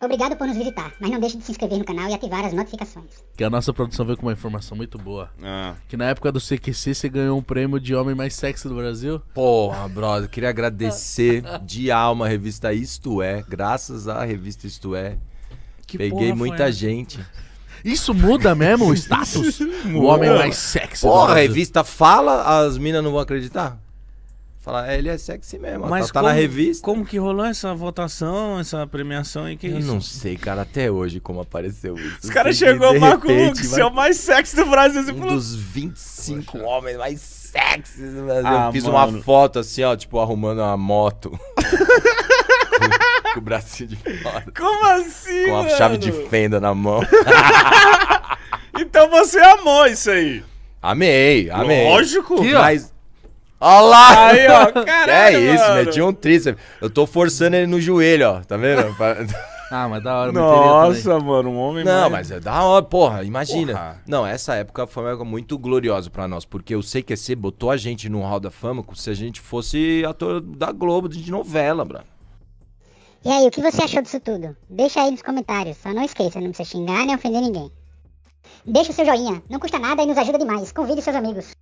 Obrigado por nos visitar, mas não deixe de se inscrever no canal e ativar as notificações. Que a nossa produção veio com uma informação muito boa. Ah. Que na época do CQC você ganhou um prêmio de homem mais sexy do Brasil. Porra, brother, queria agradecer de alma a revista Isto É, graças à revista Isto É. Que Peguei muita essa? gente. Isso muda mesmo o status? o homem mais sexy. Porra, a revista fala, as minas não vão acreditar. Falar, é, ele é sexy mesmo. Tá- mas tá, tá como, na revista. Como que rolou essa votação, essa premiação e que Eu isso? não sei, cara, até hoje como apareceu isso. Os caras chegou o Marco Lux, é o mais sexy do Brasil. Um falou... dos 25 Poxa. homens mais sexys do Brasil. Ah, eu fiz mano. uma foto assim, ó, tipo, arrumando uma moto. com, o bracinho de fora. Como assim? Com a chave de fenda na mão. então você amou isso aí. Amei, amei. Lógico. Que, mas Olha lá! Aí, ó, caralho, É isso, meti um tríceps. Eu tô forçando ele no joelho, ó. Tá vendo? ah, mas da hora. Nossa, mano, um homem... Não, mais... mas é da hora, porra, imagina. Porra. Não, essa época foi uma época muito gloriosa pra nós, porque o CQC botou a gente no Hall da Fama como se a gente fosse ator da Globo, de novela, bro. E aí, o que você achou disso tudo? Deixa aí nos comentários, só não esqueça, não precisa xingar nem ofender ninguém. Deixa o seu joinha, não custa nada e nos ajuda demais. Convide seus amigos.